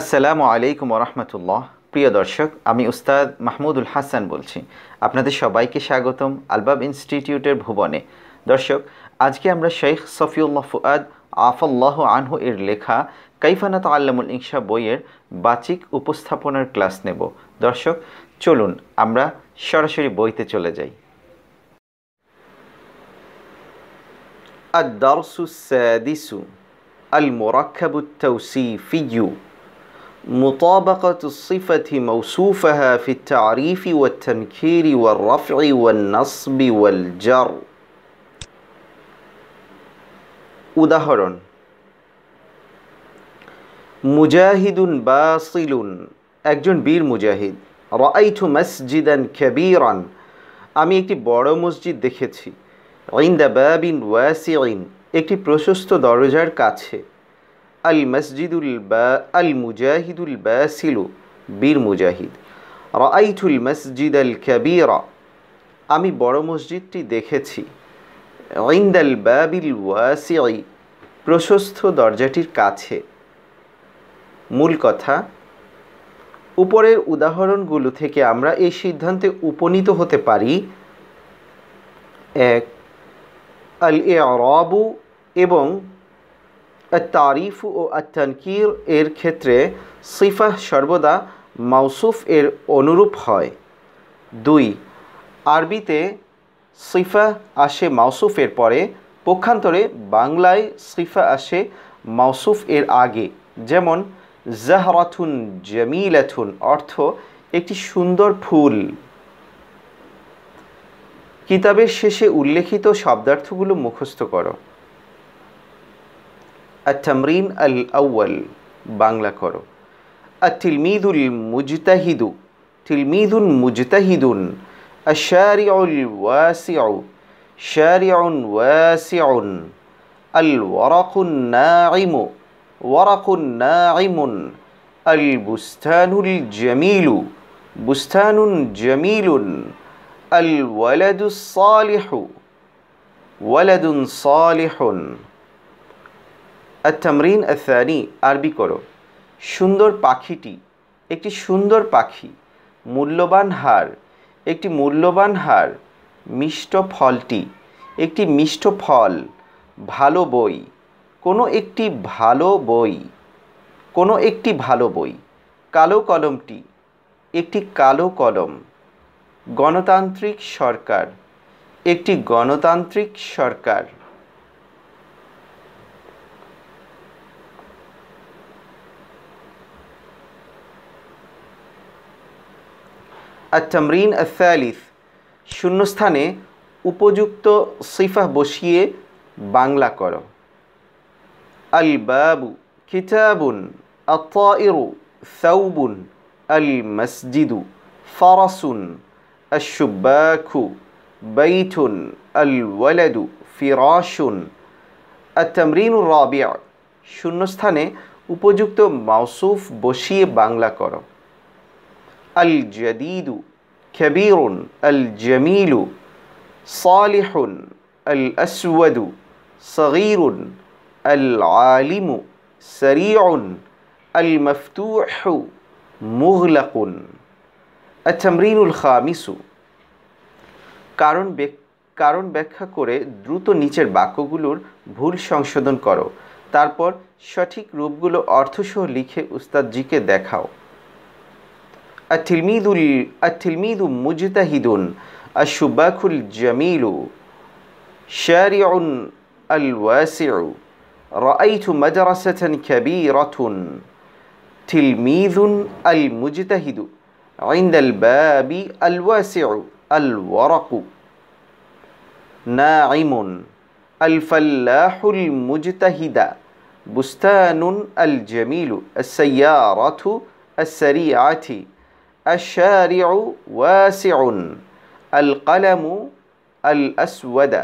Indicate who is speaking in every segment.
Speaker 1: আসসালামু আলাইকুম রহমতুল্লাহ প্রিয় দর্শক আমি উস্তাদ মাহমুদুল হাসান বলছি আপনাদের সবাইকে স্বাগতম আলবাব ইনস্টিটিউটের ভুবনে দর্শক আজকে আমরা শেখ সফিউল্লাহ ফুয়াদ আফল্লাহ আনহু এর লেখা কাইফানাত আল্লামুল ইংসা বইয়ের বাচিক উপস্থাপনার ক্লাস নেব দর্শক চলুন আমরা সরাসরি বইতে চলে যাই সাদিসু আল المركب التوصيفي مطابقة الصفة موصوفها في التعريف والتنكير والرفع والنصب والجر أدهر مجاهد باصل أكجن بير مجاهد رأيت مسجدا كبيرا আমি একটি مسجد মসজিদ عند باب واسع اكتب একটি تو দরজার কাছে আল মসজিদুল বা আল মুজাহিদুল বাসিলু বীর মুজাহিদ রাইথুল মসজিদ আল কবিরা আমি বড় মসজিদটি দেখেছি ইন্দাল বাবিল ওয়াসিআই প্রশস্ত দরজাটির কাছে মূল কথা উপরের উদাহরণগুলো থেকে আমরা এই সিদ্ধান্তে উপনীত হতে পারি এক আল এ এবং তারিফ ও আত্মানকির এর ক্ষেত্রে সিফা সর্বদা মাউসুফ এর অনুরূপ হয় দুই আরবিতে সিফা আসে মাউসুফের পরে পক্ষান্তরে বাংলায় সিফা আসে মাউসুফ এর আগে যেমন জাহরাথুন জামিলাথুন অর্থ একটি সুন্দর ফুল কিতাবের শেষে উল্লেখিত শব্দার্থগুলো মুখস্থ করো التمرين الأول بانغلا كورو التلميذ المجتهد تلميذ مجتهد الشارع الواسع شارع واسع الورق الناعم ورق ناعم البستان الجميل بستان جميل الولد الصالح ولد صالح আত্তামরিন আসানি আরবি করো সুন্দর পাখিটি একটি সুন্দর পাখি মূল্যবান হার একটি মূল্যবান হার মিষ্ট ফলটি একটি মিষ্ট ফল ভালো বই কোনো একটি ভালো বই কোনো একটি ভালো বই কালো কলমটি একটি কালো কলম গণতান্ত্রিক সরকার একটি গণতান্ত্রিক সরকার আত্তামরিন আসালিস শূন্যস্থানে উপযুক্ত সিফা বসিয়ে বাংলা করো আল বাবু খিচাবুন আতাইরু সাউবুন আল মসজিদু ফরাসুন আশুব্বাখু বৈঠুন আল ওয়ালাদু ফিরাসুন আত্তামরিনুর রাবিয়া শূন্যস্থানে উপযুক্ত মাউসুফ বসিয়ে বাংলা করো আল জাদিদু খবিরুন আল জমিলু সালিহুন আল আসওয়াদু সগীরুন আল আলিমু সরিউন আল মফতুহু মুগলাকুন আচ্ছামরিনুল খামিসু কারণ কারণ ব্যাখ্যা করে দ্রুত নিচের বাক্যগুলোর ভুল সংশোধন করো তারপর সঠিক রূপগুলো অর্থসহ লিখে উস্তাদজিকে দেখাও التلميذ التلميذ مجتهد الشباك الجميل شارع الواسع رأيت مدرسة كبيرة تلميذ المجتهد عند الباب الواسع الورق ناعم الفلاح المجتهد بستان الجميل السيارة السريعة الشارع واسع القلم الأسود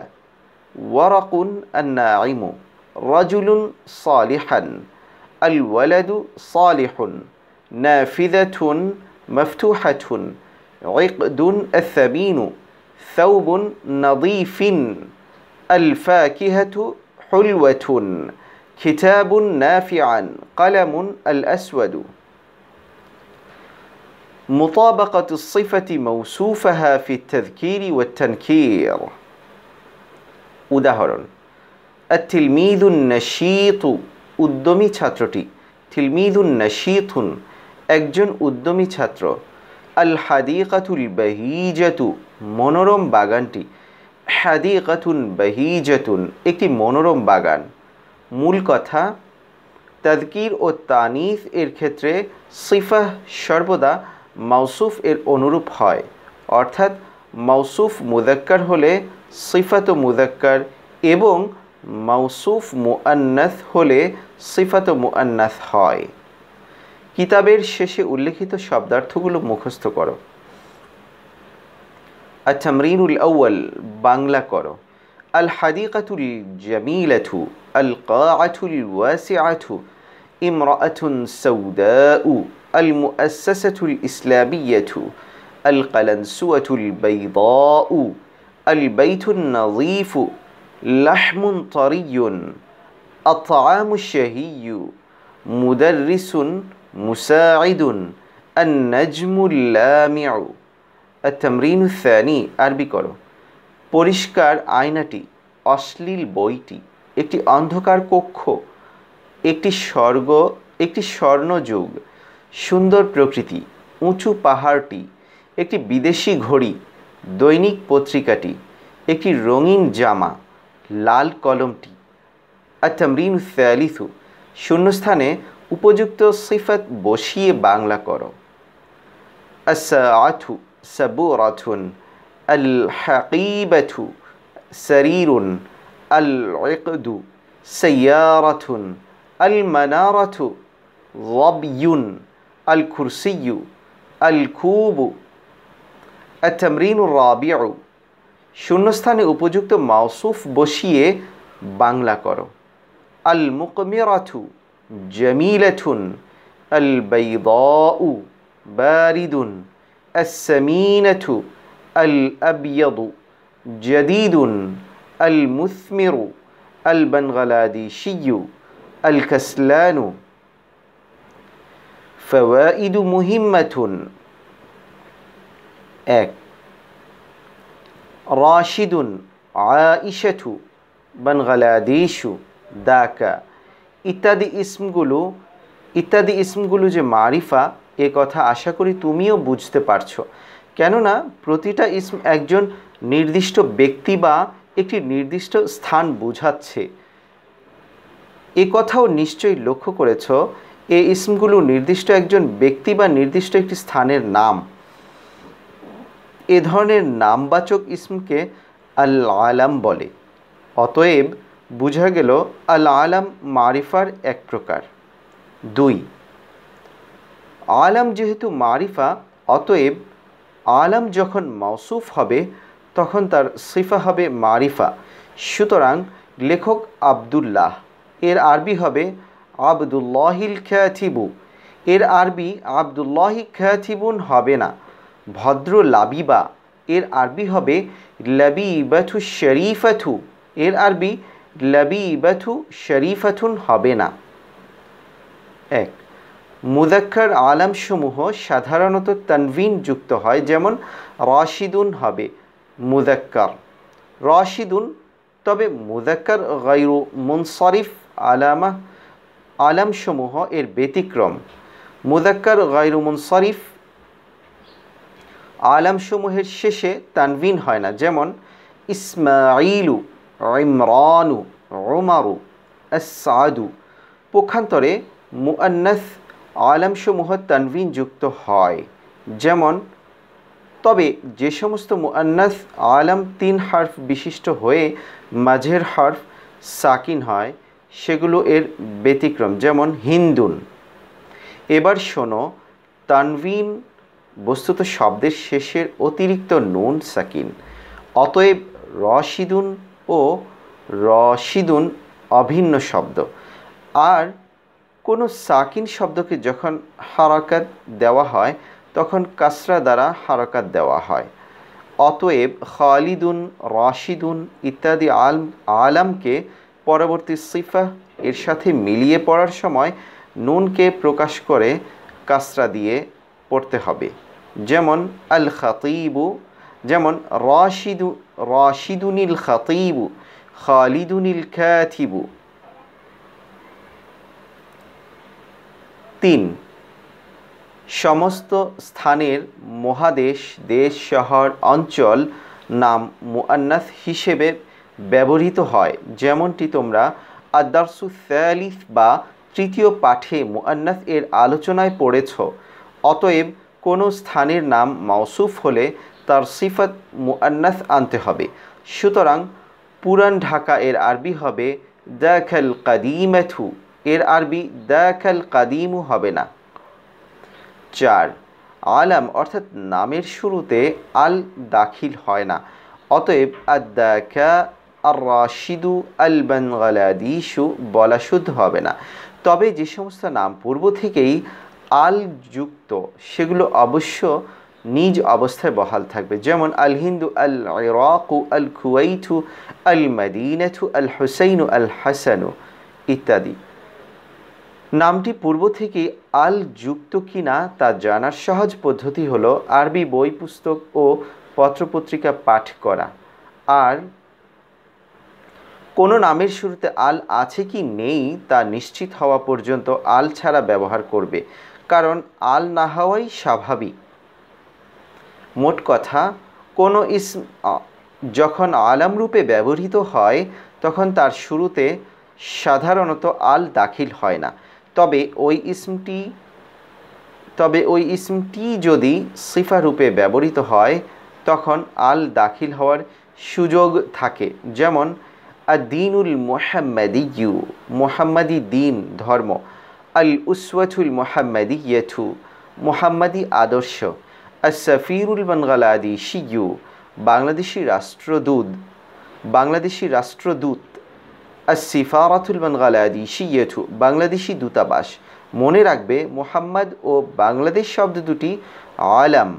Speaker 1: ورق الناعم رجل صالحا الولد صالح نافذة مفتوحة عقد الثمين ثوب نظيف الفاكهة حلوة كتاب نافعا قلم الأسود مطابقة الصفة موصوفها في التذكير والتنكير উদাহরণ التلميذ النشيط উদ্যমী ছাত্রটি تلميذ نشيط একজন উদ্যমী ছাত্র আল হাদিকাতুল বাহিজাতু মনোরম বাগানটি হাদিকাতুন বহিজতুন একটি মনোরম বাগান মূল কথা তাদকির ও তানিফ এর ক্ষেত্রে সিফাহ সর্বদা মাউসুফ এর অনুরূপ হয় অর্থাৎ মাউসুফ মুদাক্কার হলে সিফাত মুদাক্কার এবং মাউসুফ মুআন্নাথ হলে সিফাত মুআন্নাথ হয় কিতাবের শেষে উল্লেখিত শব্দার্থগুলো মুখস্থ করো আচ্ছা মরিনুল আউ্ল বাংলা করো আল হাদিকাতুল জামিলাথু আল ইমরা ওয়াসিআথু ইমরাআতুন সাউদাউ المؤسسة الإسلامية القلنسوة البيضاء البيت النظيف لحم طري الطعام الشهي مدرس مساعد النجم اللامع التمرين الثاني আরবি করো পরিষ্কার আয়নাটি অশ্লীল বইটি একটি অন্ধকার কক্ষ একটি স্বর্গ একটি স্বর্ণযুগ সুন্দর প্রকৃতি উঁচু পাহাড়টি একটি বিদেশি ঘড়ি দৈনিক পত্রিকাটি একটি রঙিন জামা লাল কলমটি আত্মরিন ফ্যালিথু শূন্যস্থানে উপযুক্ত সিফাত বসিয়ে বাংলা করো আসু সাবু রথুন আল হাকিবাথু সরিরুন আল একদু সৈয়ারথুন আল মনারথু রবিউন الكرسي الكوب التمرين الرابع শূন্যস্থানে উপযুক্ত মাউসুফ বসিয়ে বাংলা করো আল মুকমিরাথু জামিলাথুন আল বাইদাউ বারিদুন السمينة الأبيض جديد المثمر البنغلاديشي الكسلان ফাওয়াইদু মুহিম্মাথুন এক রাশিদুন আইশাথু বানগালাদিশু দাকা ইত্যাদি ইসমগুলো ইত্যাদি ইসমগুলো যে মারিফা এ কথা আশা করি তুমিও বুঝতে পারছো কেননা প্রতিটা ইসম একজন নির্দিষ্ট ব্যক্তি বা একটি নির্দিষ্ট স্থান বোঝাচ্ছে এ কথাও নিশ্চয়ই লক্ষ্য করেছো এই ইসমগুলো নির্দিষ্ট একজন ব্যক্তি বা নির্দিষ্ট একটি স্থানের নাম এ ধরনের নামবাচক ইসমকে আল আলাম বলে অতএব বোঝা গেল আল আলাম মারিফার এক প্রকার দুই আলাম যেহেতু মারিফা অতএব আলাম যখন মৌসুফ হবে তখন তার সিফা হবে মারিফা সুতরাং লেখক আবদুল্লাহ এর আরবি হবে আবদুল্লাহিল খ্যাথিবু এর আরবি আবদুল্লাহি খ্যাথিবুন হবে না ভদ্র লাবিবা এর আরবি হবে লাবিবাথু শরীফাথু এর আরবি লাবিবাথু শরীফাথুন হবে না এক মুদাক্ষার আলমসমূহ সাধারণত তানভিন যুক্ত হয় যেমন রশিদুন হবে মুদাক্কার রশিদুন তবে মুদাক্কার গাইরু মুনসরিফ আলামা আলামসমূহ এর ব্যতিক্রম মুদাক্কার গায়রুমুন শরিফ আলামসমূহের শেষে তানভিন হয় না যেমন ইসমাইলু ইমরানু রোমারু সাদু পক্ষান্তরে মুআন্নাস আলামসমূহ তানবিন যুক্ত হয় যেমন তবে যে সমস্ত মুআনাস আলাম তিন হার্ফ বিশিষ্ট হয়ে মাঝের হার্ফ সাকিন হয় সেগুলো এর ব্যতিক্রম যেমন হিন্দুন এবার শোনো তানভিন বস্তুত শব্দের শেষের অতিরিক্ত নুন সাকিন অতএব রশিদুন ও রশিদুন অভিন্ন শব্দ আর কোনো সাকিন শব্দকে যখন হারাকাত দেওয়া হয় তখন কাসরা দ্বারা হারাকাত দেওয়া হয় অতএব খালিদুন রশিদুন ইত্যাদি আল আলামকে পরবর্তী সিফা এর সাথে মিলিয়ে পড়ার সময় নুনকে প্রকাশ করে কাসরা দিয়ে পড়তে হবে যেমন আল খাতিবু যেমন রাশিদু রাশিদুনিল খাতিবু খালিদুনিল খ্যাথিবু তিন সমস্ত স্থানের মহাদেশ দেশ শহর অঞ্চল নাম মুআন্নাস হিসেবে ব্যবহৃত হয় যেমনটি তোমরা আদারসু সালিফ বা তৃতীয় পাঠে মুআনাস এর আলোচনায় পড়েছ অতএব কোনো স্থানের নাম মাওসুফ হলে তার সিফাত মুআনাস আনতে হবে সুতরাং পুরান ঢাকা এর আরবি হবে দ্যাখাল কাদিমেথু এর আরবি খ্যাল কাদিমু হবে না চার আলাম অর্থাৎ নামের শুরুতে আল দাখিল হয় না অতএব আদ্যাখা আর রাশিদু আল বানগালাদিসু বলা শুদ্ধ হবে না তবে যে সমস্ত নাম পূর্ব থেকেই আল যুক্ত সেগুলো অবশ্য নিজ অবস্থায় বহাল থাকবে যেমন আল হিন্দু আল ইরাকু আল কুয়াইটু আল মাদিনাথু আল হুসাইনু আল হাসানু ইত্যাদি নামটি পূর্ব থেকে আল যুক্ত কিনা তা জানার সহজ পদ্ধতি হলো আরবি বই পুস্তক ও পত্রপত্রিকা পাঠ করা আর কোনো নামের শুরুতে আল আছে কি নেই তা নিশ্চিত হওয়া পর্যন্ত আল ছাড়া ব্যবহার করবে কারণ আল না হওয়াই স্বাভাবিক মোট কথা কোনো ইস যখন আলামরূপে ব্যবহৃত হয় তখন তার শুরুতে সাধারণত আল দাখিল হয় না তবে ওই ইসমটি তবে ওই ইসমটি যদি সিফারূপে ব্যবহৃত হয় তখন আল দাখিল হওয়ার সুযোগ থাকে যেমন আদিনুল দিনুল মোহাম্মদি ইউ মোহাম্মদি দিন ধর্ম আল উসওয়াতুল মোহাম্মদি ইয়েথু মোহাম্মদি আদর্শ আর সফিরুল বানগালাদি শিউ বাংলাদেশি রাষ্ট্রদূত বাংলাদেশি রাষ্ট্রদূত আর সিফারাতুল বানগালাদি শিয়েথু বাংলাদেশি দূতাবাস মনে রাখবে মোহাম্মদ ও বাংলাদেশ শব্দ দুটি আলাম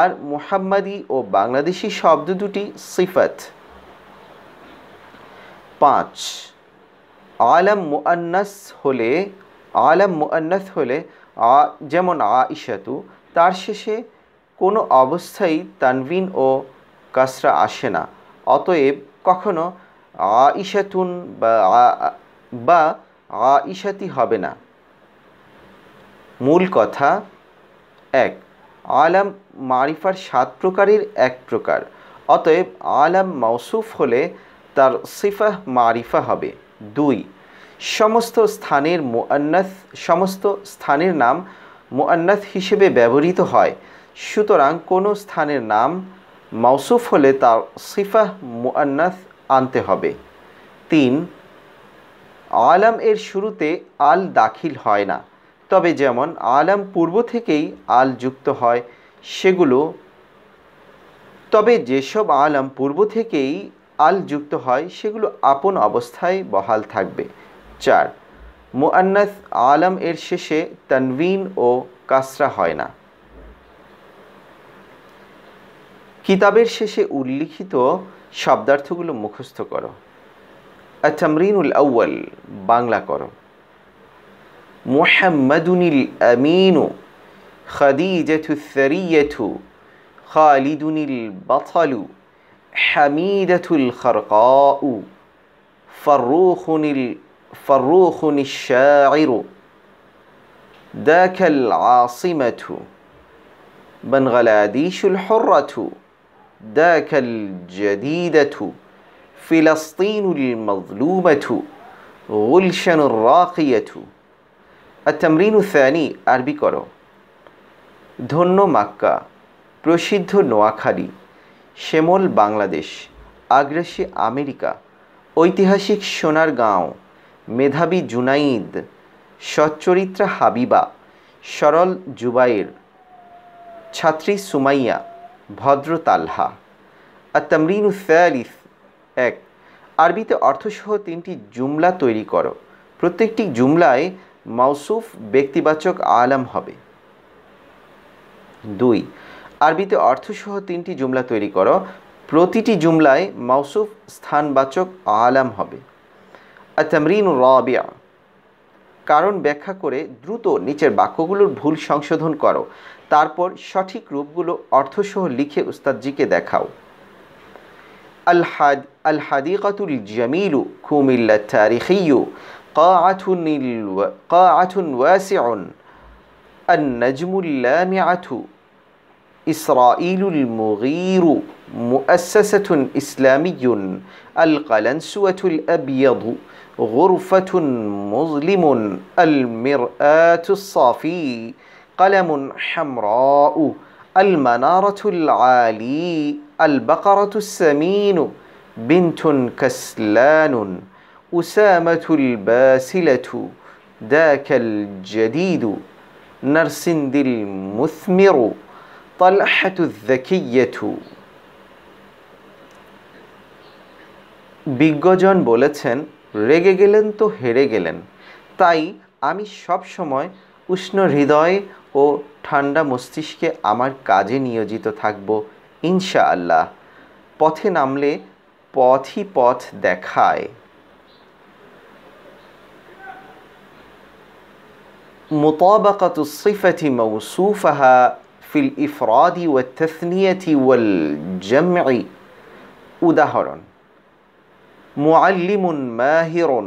Speaker 1: আর মোহাম্মদি ও বাংলাদেশি শব্দ দুটি সিফাত পাঁচ আলম মুআনাস হলে আলম মুআনাস হলে আ যেমন আইসাতু তার শেষে কোনো অবস্থায় তানবিন ও কাসরা আসে না অতএব কখনো আইসাতুন বা আইসাতি হবে না মূল কথা এক আলম মারিফার সাত প্রকারের এক প্রকার অতএব আলম মৌসুফ হলে তার সিফাহ মারিফা হবে দুই সমস্ত স্থানের মুআন্নাথ সমস্ত স্থানের নাম মুআন্নাথ হিসেবে ব্যবহৃত হয় সুতরাং কোনো স্থানের নাম মাউসুফ হলে তার সিফাহ মুআন্নাথ আনতে হবে তিন আলাম এর শুরুতে আল দাখিল হয় না তবে যেমন আলাম পূর্ব থেকেই আল যুক্ত হয় সেগুলো তবে যেসব আলাম পূর্ব থেকেই আল যুক্ত হয় সেগুলো আপন অবস্থায় বহাল থাকবে চার মুআনাস আলম এর শেষে তানভিন ও কাসরা হয় না কিতাবের শেষে উল্লিখিত শব্দার্থগুলো মুখস্থ করো আতামরিনুল আউ্য়াল বাংলা করো মোহাম্মদুনিল আমিনু খাদিজাথু সারিয়াথু খালিদুনিল বাথালু حميدة الخرقاء فروخ فروخ الشاعر ذاك العاصمة بنغلاديش الحرة ذاك الجديدة فلسطين المظلومة غلشن الراقية التمرين الثاني আরবি করো ধন্য মাক্কা প্রসিদ্ধ নোয়াখালী শ্যামল বাংলাদেশ আগ্রাসী আমেরিকা ঐতিহাসিক সোনার গাঁও মেধাবী জুনাইদ সচ্চরিত্রা হাবিবা সরল জুবাইর ছাত্রী সুমাইয়া ভদ্র তালহা আর তামরিন উসালিস এক আরবিতে অর্থসহ তিনটি জুমলা তৈরি করো প্রত্যেকটি জুমলায় মাউসুফ ব্যক্তিবাচক আলাম হবে দুই আরবিতে অর্থসহ তিনটি জুমলা তৈরি করো প্রতিটি জুমলায় মাউসুফ স্থানবাচক আলাম হবে আতামরিন রবিয়া কারণ ব্যাখ্যা করে দ্রুত নিচের বাক্যগুলোর ভুল সংশোধন করো তারপর সঠিক রূপগুলো অর্থসহ লিখে উস্তাদজিকে দেখাও আল হাদ আল হাদিকাতুল জামিলু কুমিল্লা তারিখিউ قاعة واسع নাজমুল্লামি اللامعة إسرائيل المغير مؤسسة إسلامي القلنسوة الأبيض غرفة مظلم المرآة الصافي قلم حمراء المنارة العالي البقرة السمين بنت كسلان أسامة الباسلة ذاك الجديد نرسند المثمر الذكية বিজ্ঞজন বলেছেন রেগে গেলেন তো হেরে গেলেন তাই আমি সব সময় উষ্ণ হৃদয় ও ঠান্ডা মস্তিষ্কে আমার কাজে নিয়োজিত থাকব ইনশা আল্লাহ পথে নামলে পথই পথ দেখায় মোতাবাকাত সিফাতি মৌসুফাহা في الإفراد والتثنية والجمع উদাহরণ মুআল্লিমুন মাহিরুন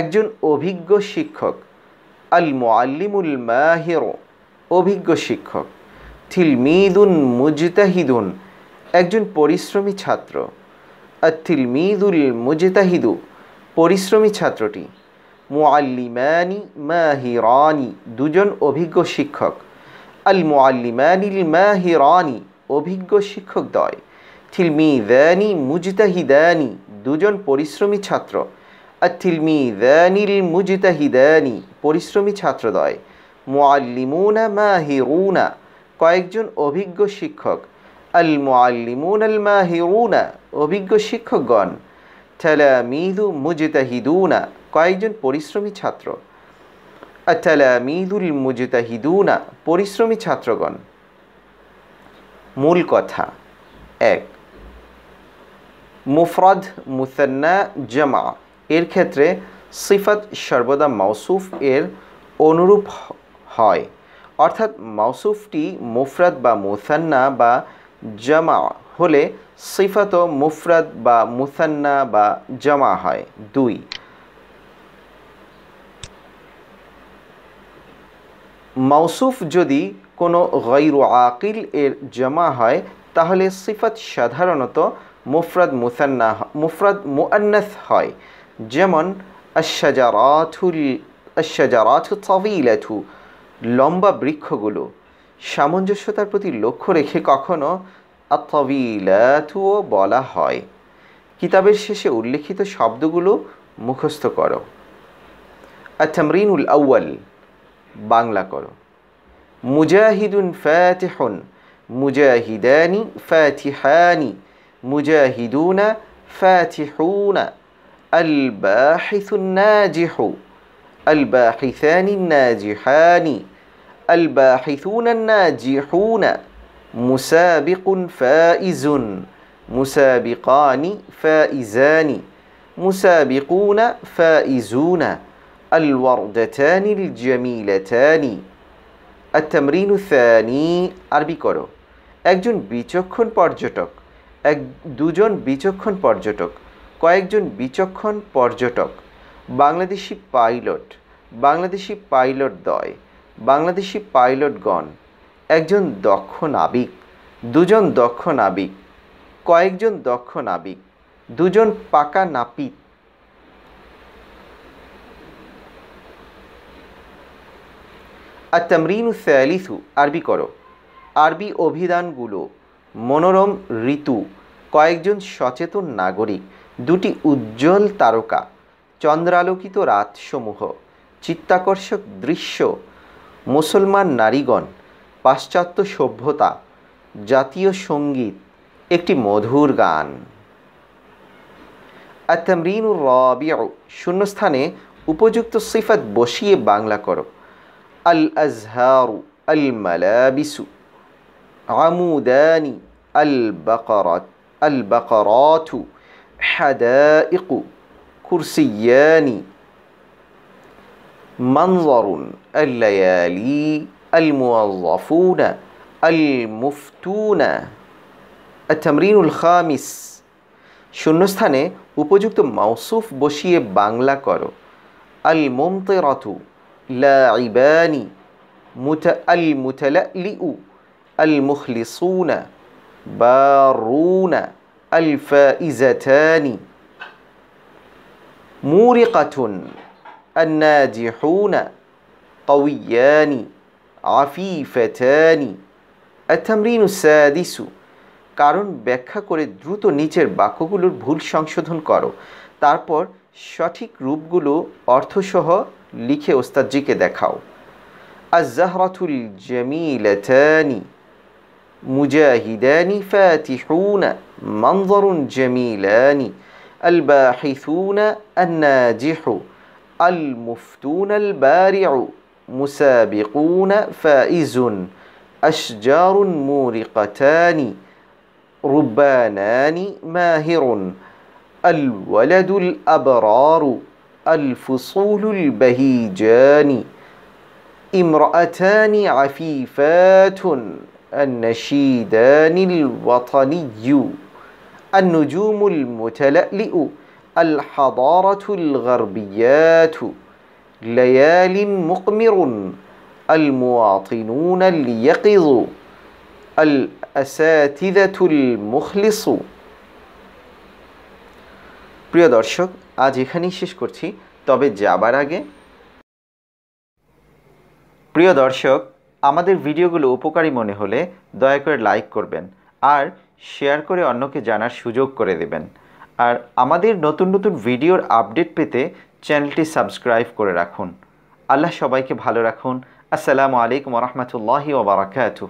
Speaker 1: একজন অভিজ্ঞ শিক্ষক আল মুআল্লিমুল মাহির অভিজ্ঞ শিক্ষক থিলমিদুন মুজতাহিদুন একজন পরিশ্রমী ছাত্র আর থিলমিদুল মুজতাহিদু পরিশ্রমী ছাত্রটি মুআল্লিমানি মাহিরানি দুজন অভিজ্ঞ শিক্ষক আল মোয়াল্লিমানিল মাহিরানি অভিজ্ঞ শিক্ষকদ্বয় থিলমিদানি মুজতাহিদানি দুজন পরিশ্রমী ছাত্র আর থিলমিদানিল মুজতাহিদানি পরিশ্রমী ছাত্রদ্বয় মোয়াল্লিমুনা মাহিরুনা কয়েকজন অভিজ্ঞ শিক্ষক আল মোয়াল্লিমুন আল মাহিরুনা অভিজ্ঞ শিক্ষকগণ থেলামিদু মুজতাহিদুনা কয়েকজন পরিশ্রমী ছাত্র আতালামিদুল মুজতাহিদুনা পরিশ্রমী ছাত্রগণ মূল কথা এক মুফরদ মুসান্না জামা এর ক্ষেত্রে সিফাত সর্বদা মাউসুফ এর অনুরূপ হয় অর্থাৎ মাউসুফটি মুফরাদ বা মুসান্না বা জামা হলে সিফাত মুফরাদ বা মুসান্না বা জামা হয় দুই মৌসুফ যদি কোনো গৈরু আকিল এর জমা হয় তাহলে সিফত সাধারণত মুফরাদ মুসান্না মুফরাদ মুআনাস হয় যেমন আশাজারাথুল আশাজারাথু তবিলাথু লম্বা বৃক্ষগুলো সামঞ্জস্যতার প্রতি লক্ষ্য রেখে কখনো আতবিলাথুও বলা হয় কিতাবের শেষে উল্লেখিত শব্দগুলো মুখস্থ করো আচ্ছা মরিনুল আউ্য়াল বাংলা করো মুজাহিদুন ফাতিহুন মুজাহিদানি ফাতিহানি মুজাহিদুনা ফাতিহুনা الباحث الناجح الباحثان الناجحان الباحثون الناجحون مسابق فائز مسابقان فائزان مسابقون فائزون الوردتان الجميلتان التمرين الثاني আরবি করো একজন বিচক্ষণ পর্যটক এক দুজন বিচক্ষণ পর্যটক কয়েকজন বিচক্ষণ পর্যটক বাংলাদেশি পাইলট বাংলাদেশি পাইলট দয় বাংলাদেশি পাইলটগণ একজন দক্ষ নাবিক দুজন দক্ষ নাবিক কয়েকজন দক্ষ নাবিক দুজন পাকা নাপিত আর তামরিনু স্যালিসু আরবি করো আরবি অভিধানগুলো মনোরম ঋতু কয়েকজন সচেতন নাগরিক দুটি উজ্জ্বল তারকা চন্দ্রালোকিত রাতসমূহ চিত্তাকর্ষক দৃশ্য মুসলমান নারীগণ পাশ্চাত্য সভ্যতা জাতীয় সঙ্গীত একটি মধুর গান আত্মরিনুর রবিয় শূন্যস্থানে উপযুক্ত সিফাত বসিয়ে বাংলা করো الأزهار الملابس عمودان البقرة البقرات حدائق كرسيان منظر الليالي الموظفون المفتون التمرين الخامس শূন্যস্থানে উপযুক্ত মাউসুফ বসিয়ে বাংলা করো আল মোমতেরাতু لاعبان المتلألئ المخلصون بارون الفائزتان مورقة الناجحون قويان عفيفتان التمرين السادس কারণ ব্যাখ্যা করে দ্রুত নিচের বাক্যগুলোর ভুল সংশোধন করো তারপর সঠিক রূপগুলো অর্থসহ লিখে ওস্তাদজিকে দেখাও আজাহরাতুল জামিলতানি مجاهدان فاتحون منظر جميلان الباحثون الناجح المفتون البارع مسابقون فائز أشجار مورقتان ربانان ماهر الولد الأبرار الفصول البهيجان امرأتان عفيفات النشيدان الوطني النجوم المتلألئ الحضارة الغربيات ليال مقمر المواطنون اليقظ الأساتذة المخلص প্রিয় দর্শক আজ এখানেই শেষ করছি তবে যাবার আগে প্রিয় দর্শক আমাদের ভিডিওগুলো উপকারী মনে হলে দয়া করে লাইক করবেন আর শেয়ার করে অন্যকে জানার সুযোগ করে দেবেন আর আমাদের নতুন নতুন ভিডিওর আপডেট পেতে চ্যানেলটি সাবস্ক্রাইব করে রাখুন আল্লাহ সবাইকে ভালো রাখুন আসসালামু আলাইকুম রহমতুল্লাহি ওবরাকাতু